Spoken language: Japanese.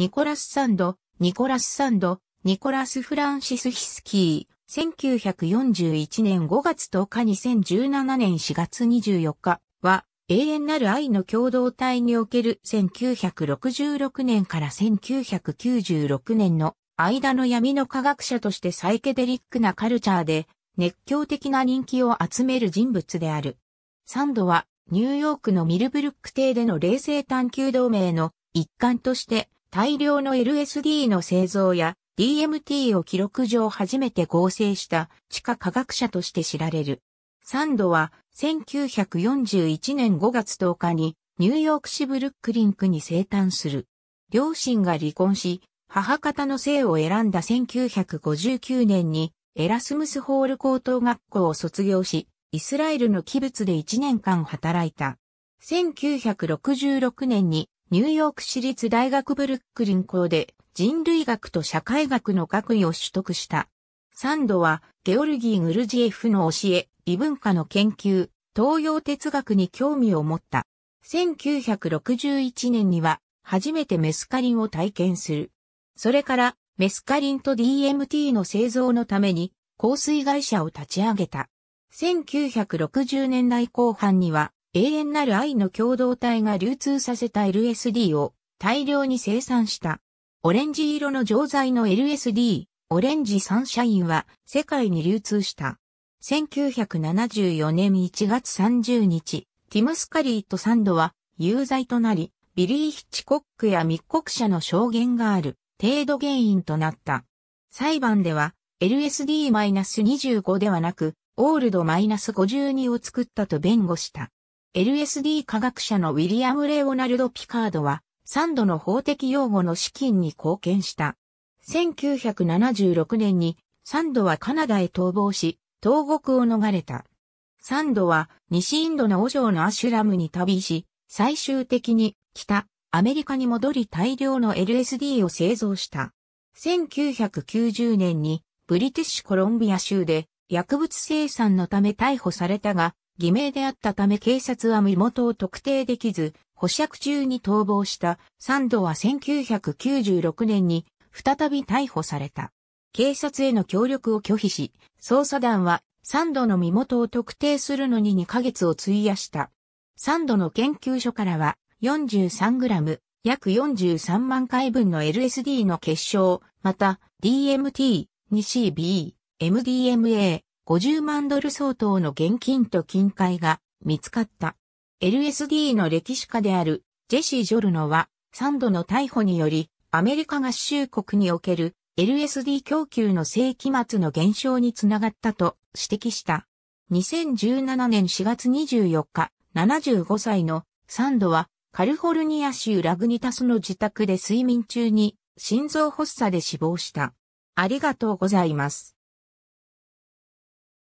ニコラス・サンド、ニコラス・サンド、ニコラス・フランシス・ヒスキー、1941年5月10日2017年4月24日は永遠なる愛の共同体における1966年から1996年の間の闇の科学者としてサイケデリックなカルチャーで熱狂的な人気を集める人物である。サンドはニューヨークのミルブルック邸での冷静探求同盟の一環として大量の LSD の製造や DMT を記録上初めて合成した地下科学者として知られる。サンドは1941年5月10日にニューヨーク市ブルックリンクに生誕する。両親が離婚し、母方の姓を選んだ1959年にエラスムスホール高等学校を卒業し、イスラエルの器物で1年間働いた。1966年にニューヨーク市立大学ブルックリン校で人類学と社会学の学位を取得した。サンドはゲオルギー・グルジエフの教え、異文化の研究、東洋哲学に興味を持った。1961年には初めてメスカリンを体験する。それからメスカリンと DMT の製造のために香水会社を立ち上げた。1960年代後半には永遠なる愛の共同体が流通させた LSD を大量に生産した。オレンジ色の錠剤の LSD、オレンジサンシャインは世界に流通した。1974年1月30日、ティム・スカリーとサンドは有罪となり、ビリー・ヒッチコックや密告者の証言がある程度原因となった。裁判では LSD-25 ではなく、オールド -52 を作ったと弁護した。LSD 科学者のウィリアム・レオナルド・ピカードは、3度の法的擁護の資金に貢献した。1976年に、サンドはカナダへ逃亡し、投獄を逃れた。サンドは、西インドのオジョーのアシュラムに旅し、最終的に、北、アメリカに戻り大量の LSD を製造した。1990年に、ブリティッシュコロンビア州で、薬物生産のため逮捕されたが、偽名であったため警察は身元を特定できず、保釈中に逃亡したサンドは1996年に再び逮捕された。警察への協力を拒否し、捜査団はサンドの身元を特定するのに2ヶ月を費やした。サンドの研究所からは 43g、約43万回分の LSD の結晶、また DMT、2CB、MDMA、50万ドル相当の現金と金塊が見つかった。LSD の歴史家であるジェシー・ジョルノは3度の逮捕によりアメリカ合衆国における LSD 供給の世紀末の減少につながったと指摘した。2017年4月24日、75歳のサンドはカリフォルニア州ラグニタスの自宅で睡眠中に心臓発作で死亡した。ありがとうございます。